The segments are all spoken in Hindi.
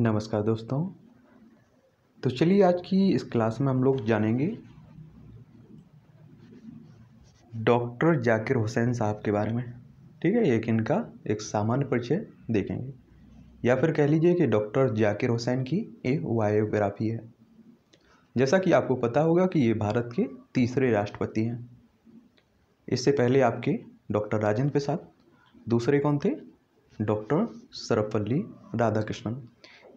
नमस्कार दोस्तों तो चलिए आज की इस क्लास में हम लोग जानेंगे डॉक्टर जाकिर हुसैन साहब के बारे में ठीक है एक इनका एक सामान्य परिचय देखेंगे या फिर कह लीजिए कि डॉक्टर जाकिर हुसैन की एक वायोग्राफी है जैसा कि आपको पता होगा कि ये भारत के तीसरे राष्ट्रपति हैं इससे पहले आपके डॉक्टर राजेंद्र प्रसाद दूसरे कौन थे डॉक्टर सर्वपल्ली राधाकृष्णन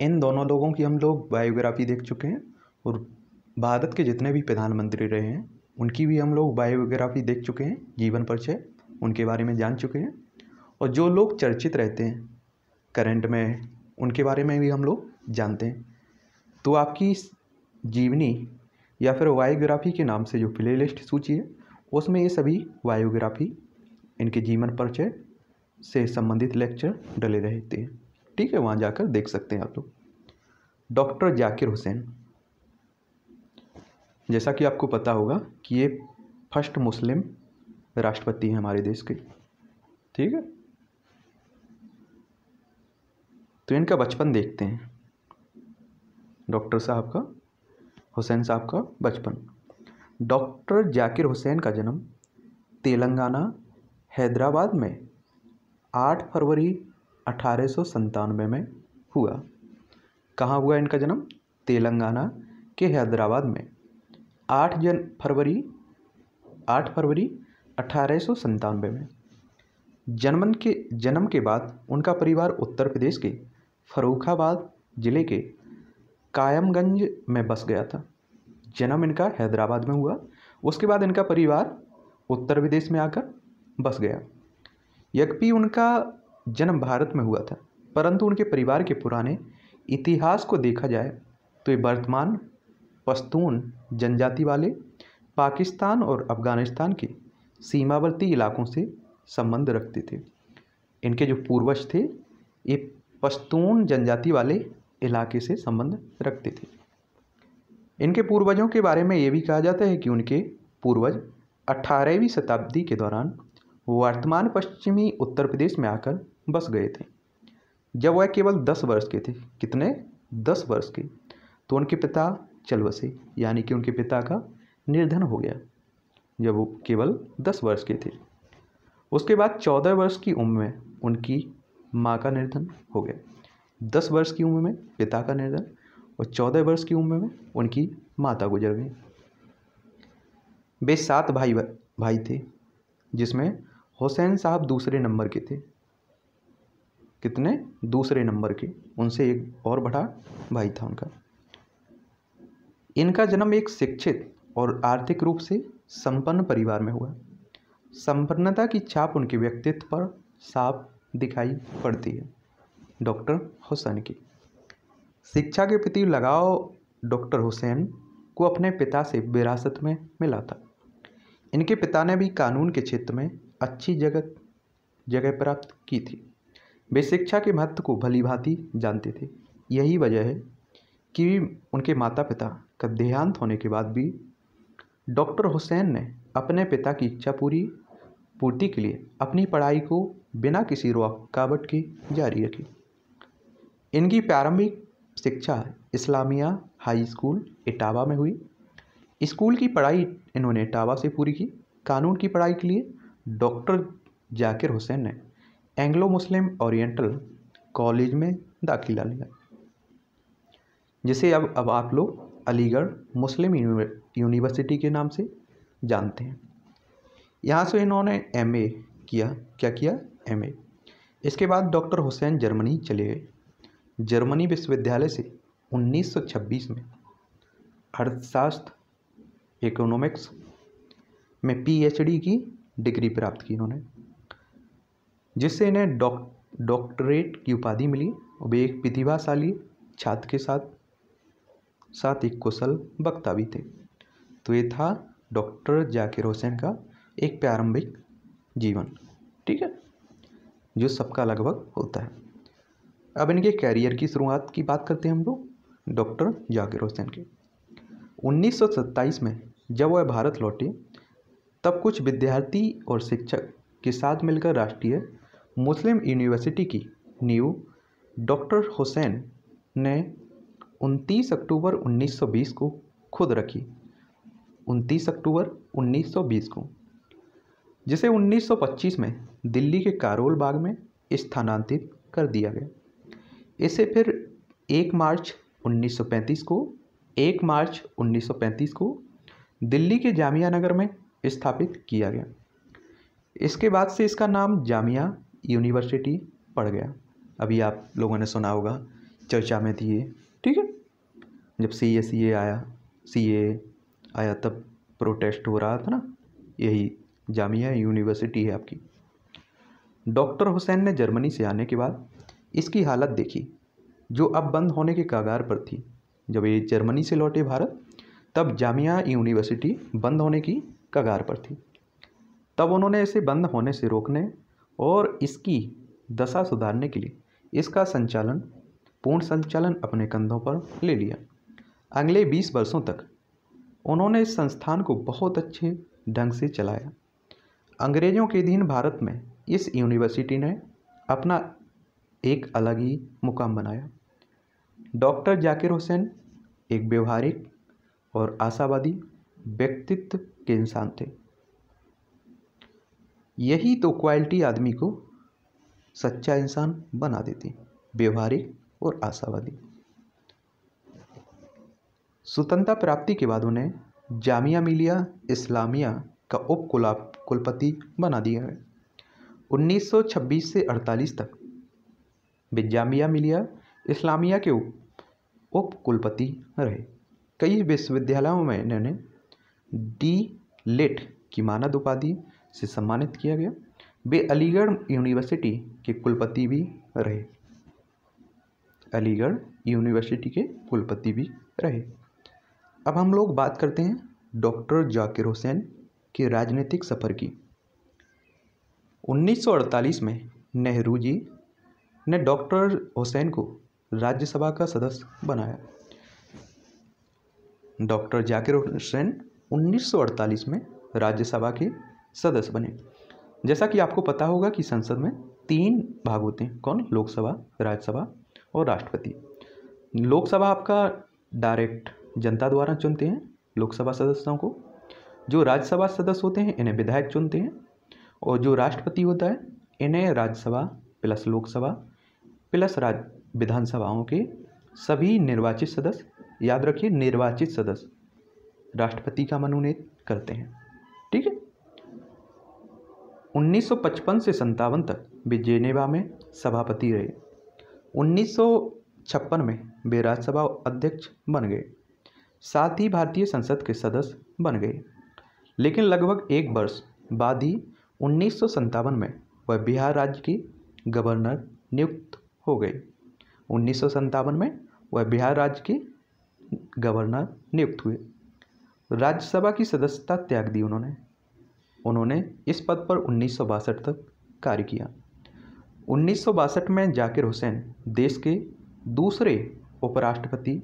इन दोनों लोगों की हम लोग बायोग्राफी देख चुके हैं और भारत के जितने भी प्रधानमंत्री रहे हैं उनकी भी हम लोग बायोग्राफी देख चुके हैं जीवन परिचय उनके बारे में जान चुके हैं और जो लोग चर्चित रहते हैं करंट में उनके बारे में भी हम लोग जानते हैं तो आपकी जीवनी या फिर वायोग्राफी के नाम से जो प्ले लिस्ट सूची है उसमें ये सभी बायोग्राफी इनके जीवन परिचय से संबंधित लेक्चर डले रहते हैं ठीक है वहाँ जाकर देख सकते हैं आप लोग डॉक्टर जाकिर हुसैन जैसा कि आपको पता होगा कि ये फर्स्ट मुस्लिम राष्ट्रपति हैं हमारे देश के ठीक है तो इनका बचपन देखते हैं डॉक्टर साहब का हुसैन साहब का बचपन डॉक्टर जाकिर हुसैन का जन्म तेलंगाना हैदराबाद में 8 फरवरी अठारह में हुआ कहाँ हुआ इनका जन्म तेलंगाना के हैदराबाद में आठ जन फरवरी आठ फरवरी अठारह में जन्मन के जन्म के बाद उनका परिवार उत्तर प्रदेश के फरुखाबाद ज़िले के कायमगंज में बस गया था जन्म इनका हैदराबाद में हुआ उसके बाद इनका परिवार उत्तर प्रदेश में आकर बस गया यद्यपि उनका जन्म भारत में हुआ था परंतु उनके परिवार के पुराने इतिहास को देखा जाए तो ये वर्तमान पश्तून जनजाति वाले पाकिस्तान और अफ़गानिस्तान के सीमावर्ती इलाकों से संबंध रखते थे इनके जो पूर्वज थे ये पश्तून जनजाति वाले इलाके से संबंध रखते थे इनके पूर्वजों के बारे में ये भी कहा जाता है कि उनके पूर्वज अठारहवीं शताब्दी के दौरान वर्तमान पश्चिमी उत्तर प्रदेश में आकर बस गए थे जब वह केवल दस वर्ष के थे कितने दस वर्ष के तो उनके पिता चल बसे यानी कि उनके पिता का निर्धन हो गया जब वो केवल दस वर्ष के थे उसके बाद चौदह वर्ष की उम्र में उनकी माँ का निर्धन हो गया दस वर्ष की उम्र में पिता का निर्धन और चौदह वर्ष की उम्र में उनकी माता गुजर गई वे सात भाई भाई थे जिसमें हुसैन साहब दूसरे नंबर के थे कितने दूसरे नंबर के उनसे एक और बड़ा भाई था उनका इनका जन्म एक शिक्षित और आर्थिक रूप से संपन्न परिवार में हुआ संपन्नता की छाप उनके व्यक्तित्व पर साफ दिखाई पड़ती है डॉक्टर हुसैन की शिक्षा के प्रति लगाव डॉक्टर हुसैन को अपने पिता से विरासत में मिला था इनके पिता ने भी कानून के क्षेत्र में अच्छी जगह जगह प्राप्त की थी वे शिक्षा के महत्व को भली भांति जानते थे यही वजह है कि उनके माता पिता का देहांत होने के बाद भी डॉक्टर हुसैन ने अपने पिता की इच्छा पूरी पूर्ति के लिए अपनी पढ़ाई को बिना किसी रुकावट के जारी रखी इनकी प्रारंभिक शिक्षा इस्लामिया हाई स्कूल इटावा में हुई स्कूल की पढ़ाई इन्होंने इटावा से पूरी की कानून की पढ़ाई के लिए डॉक्टर जाकिर हुसैन ने एंग्लो मुस्लिम ओरिएंटल कॉलेज में दाखिला लिया जिसे अब अब आप लोग अलीगढ़ मुस्लिम यूनिवर्सिटी के नाम से जानते हैं यहाँ से इन्होंने एमए किया क्या किया एमए इसके बाद डॉक्टर हुसैन जर्मनी चले गए जर्मनी विश्वविद्यालय से 1926 में अर्थशास्त्र इकोनॉमिक्स में पीएचडी की डिग्री प्राप्त की इन्होंने जिससे इन्हें डॉक डॉक्टरेट की उपाधि मिली वे एक प्रतिभाशाली छात्र के साथ साथ एक कुशल वक्ता भी थे तो ये था डॉक्टर जाकिर हुसैन का एक प्रारंभिक जीवन ठीक है जो सबका लगभग होता है अब इनके कैरियर की शुरुआत की बात करते हैं हम लोग डॉक्टर जाकिर हुसैन के 1927 में जब वह भारत लौटे तब कुछ विद्यार्थी और शिक्षक के साथ मिलकर राष्ट्रीय मुस्लिम यूनिवर्सिटी की नींव डॉक्टर हुसैन ने 29 अक्टूबर 1920 को खुद रखी 29 अक्टूबर 1920 को जिसे 1925 में दिल्ली के कारोल बाग में स्थानांतरित कर दिया गया इसे फिर 1 मार्च 1935 को 1 मार्च 1935 को दिल्ली के जामिया नगर में स्थापित किया गया इसके बाद से इसका नाम जामिया यूनिवर्सिटी पड़ गया अभी आप लोगों ने सुना होगा चर्चा में थी ये ठीक है जब सी ए सी ए आया सी ए आया तब प्रोटेस्ट हो रहा था ना यही जामिया यूनिवर्सिटी है आपकी डॉक्टर हुसैन ने जर्मनी से आने के बाद इसकी हालत देखी जो अब बंद होने के कगार पर थी जब ये जर्मनी से लौटे भारत तब जामिया यूनिवर्सिटी बंद होने की कगार पर थी तब उन्होंने इसे बंद होने से रोकने और इसकी दशा सुधारने के लिए इसका संचालन पूर्ण संचालन अपने कंधों पर ले लिया अगले बीस वर्षों तक उन्होंने इस संस्थान को बहुत अच्छे ढंग से चलाया अंग्रेज़ों के अधीन भारत में इस यूनिवर्सिटी ने अपना एक अलग ही मुकाम बनाया डॉक्टर जाकिर हुसैन एक व्यवहारिक और आशावादी व्यक्तित्व के इंसान थे यही तो क्वालिटी आदमी को सच्चा इंसान बना देती व्यवहारिक और आशावादी स्वतंत्रता प्राप्ति के बाद उन्हें जामिया मिलिया इस्लामिया का उप कुलपति बना दिया है 1926 से 48 तक वे जामिया मिलिया इस्लामिया के उप कुलपति रहे कई विश्वविद्यालयों में इन्होंने डी लेट की मानद उपाधि से सम्मानित किया गया वे अलीगढ़ यूनिवर्सिटी के कुलपति भी रहे अलीगढ़ यूनिवर्सिटी के कुलपति भी रहे अब हम लोग बात करते हैं डॉक्टर जाकिर हुसैन के राजनीतिक सफ़र की 1948 में नेहरू जी ने डॉक्टर हुसैन को राज्यसभा का सदस्य बनाया डॉक्टर जाकिर हुसैन 1948 में राज्यसभा के सदस्य बने जैसा कि आपको पता होगा कि संसद में तीन भाग होते हैं कौन लोकसभा राज्यसभा और राष्ट्रपति लोकसभा आपका डायरेक्ट जनता द्वारा चुनते हैं लोकसभा सदस्यों को जो राज्यसभा सदस्य होते हैं इन्हें विधायक चुनते हैं और जो राष्ट्रपति होता है इन्हें राज्यसभा प्लस लोकसभा प्लस राज विधानसभाओं के सभी निर्वाचित सदस्य याद रखिए निर्वाचित सदस्य राष्ट्रपति का मनोनीत करते हैं ठीक है 1955 से संतावन तक वे जेनेवा में सभापति रहे 1956 में वे राज्यसभा अध्यक्ष बन गए साथ ही भारतीय संसद के सदस्य बन गए लेकिन लगभग एक वर्ष बाद ही उन्नीस में वह बिहार राज्य की गवर्नर नियुक्त हो गए उन्नीस में वह बिहार राज्य की गवर्नर नियुक्त हुए राज्यसभा की सदस्यता त्याग दी उन्होंने उन्होंने इस पद पर उन्नीस तक कार्य किया उन्नीस में जाकिर हुसैन देश के दूसरे उपराष्ट्रपति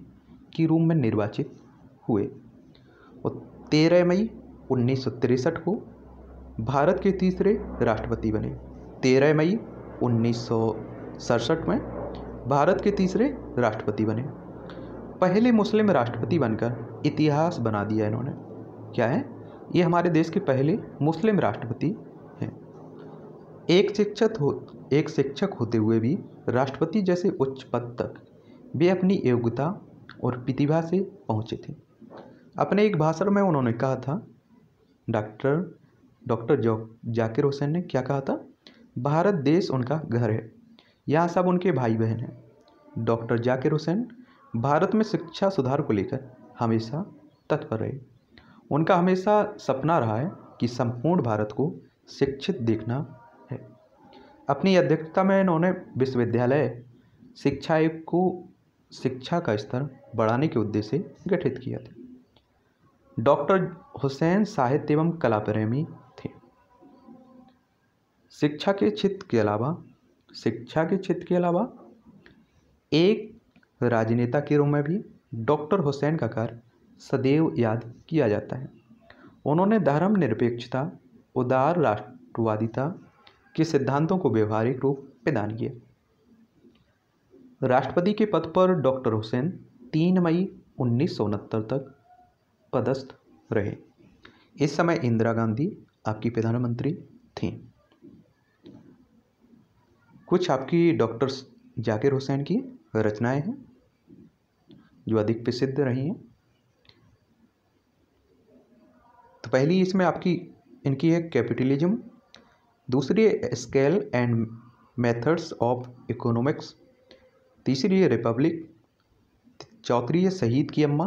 की रूम में निर्वाचित हुए और तेरह मई उन्नीस को भारत के तीसरे राष्ट्रपति बने तेरह मई उन्नीस में भारत के तीसरे राष्ट्रपति बने पहले मुस्लिम राष्ट्रपति बनकर इतिहास बना दिया इन्होंने क्या है ये हमारे देश के पहले मुस्लिम राष्ट्रपति हैं एक शिक्षक हो एक शिक्षक होते हुए भी राष्ट्रपति जैसे उच्च पद तक वे अपनी योग्यता और प्रतिभा से पहुँचे थे अपने एक भाषण में उन्होंने कहा था डॉक्टर डॉक्टर जो जाकिर हुसैन ने क्या कहा था भारत देश उनका घर है यहाँ सब उनके भाई बहन हैं डॉक्टर जाकिर हुसैन भारत में शिक्षा सुधार को लेकर हमेशा तत्पर रहे उनका हमेशा सपना रहा है कि संपूर्ण भारत को शिक्षित देखना है अपनी अध्यक्षता में इन्होंने विश्वविद्यालय शिक्षा आयोग को शिक्षा का स्तर बढ़ाने के उद्देश्य से गठित किया था डॉक्टर हुसैन साहित्य एवं कला प्रेमी थे शिक्षा के क्षेत्र के अलावा शिक्षा के क्षेत्र के अलावा एक राजनेता के रूप में भी डॉक्टर हुसैन का कार्य सदैव याद किया जाता है उन्होंने धर्म निरपेक्षता उदार राष्ट्रवादिता के सिद्धांतों को व्यवहारिक रूप प्रदान किया राष्ट्रपति के पद पर डॉक्टर हुसैन तीन मई उन्नीस तक पदस्थ रहे इस समय इंदिरा गांधी आपकी प्रधानमंत्री थीं कुछ आपकी डॉक्टर जाकिर हुसैन की रचनाएं हैं जो अधिक प्रसिद्ध रही हैं तो पहली इसमें आपकी इनकी है कैपिटलिज्म दूसरी है scale and methods of economics तीसरी है रिपब्लिक चौथी है शहीद की अम्मा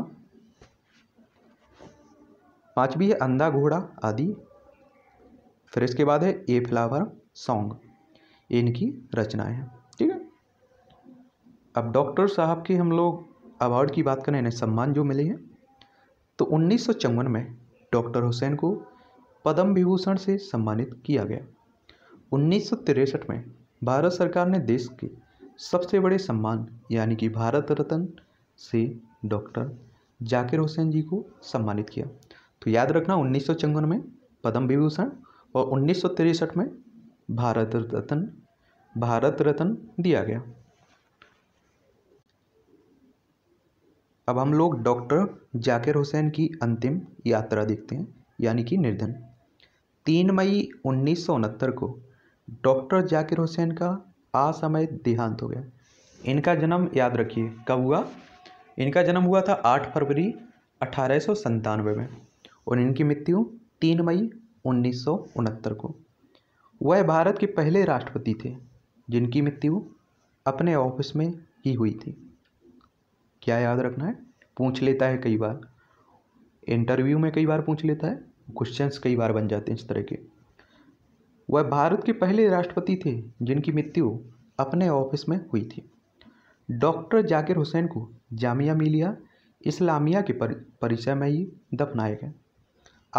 पांचवी है अंधा घोड़ा आदि फिर इसके बाद है ए फ्लावर सॉन्ग इनकी रचनाएं हैं अब डॉक्टर साहब की हम लोग अवार्ड की बात करें इन्हें सम्मान जो मिले हैं तो उन्नीस में डॉक्टर हुसैन को पद्म विभूषण से सम्मानित किया गया उन्नीस में भारत सरकार ने देश के सबसे बड़े सम्मान यानी कि भारत रत्न से डॉक्टर जाकिर हुसैन जी को सम्मानित किया तो याद रखना उन्नीस में पद्म विभूषण और उन्नीस में भारत रत्न भारत रत्न दिया गया अब हम लोग डॉक्टर जाकिर हुसैन की अंतिम यात्रा देखते हैं यानी कि निर्धन तीन मई उन्नीस को डॉक्टर जाकिर हुसैन का असमय देहांत हो गया इनका जन्म याद रखिए कब हुआ इनका जन्म हुआ था आठ फरवरी अठारह में और इनकी मृत्यु तीन मई उन्नीस को वह भारत के पहले राष्ट्रपति थे जिनकी मृत्यु अपने ऑफिस में ही हुई थी क्या याद रखना है पूछ लेता है कई बार इंटरव्यू में कई बार पूछ लेता है क्वेश्चंस कई बार बन जाते हैं इस तरह के वह भारत के पहले राष्ट्रपति थे जिनकी मृत्यु अपने ऑफिस में हुई थी डॉक्टर जाकिर हुसैन को जामिया मिलिया इस्लामिया के परिचय में ही दफनाए गए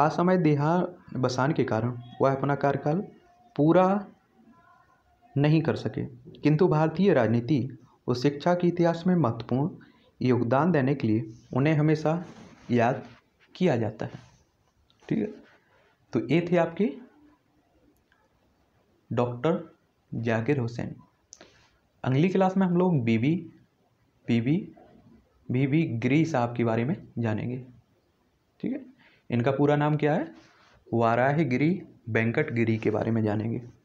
असमय देहा बसान के कारण वह अपना कार्यकाल पूरा नहीं कर सके किंतु भारतीय राजनीति और शिक्षा के इतिहास में महत्वपूर्ण योगदान देने के लिए उन्हें हमेशा याद किया जाता है ठीक है तो ये थे आपके डॉक्टर जाकिर हुसैन अगली क्लास में हम लोग बीबी बीबी बीबी गिरी साहब के बारे में जानेंगे ठीक है इनका पूरा नाम क्या है वाराह गिरी वेंकट गिरी के बारे में जानेंगे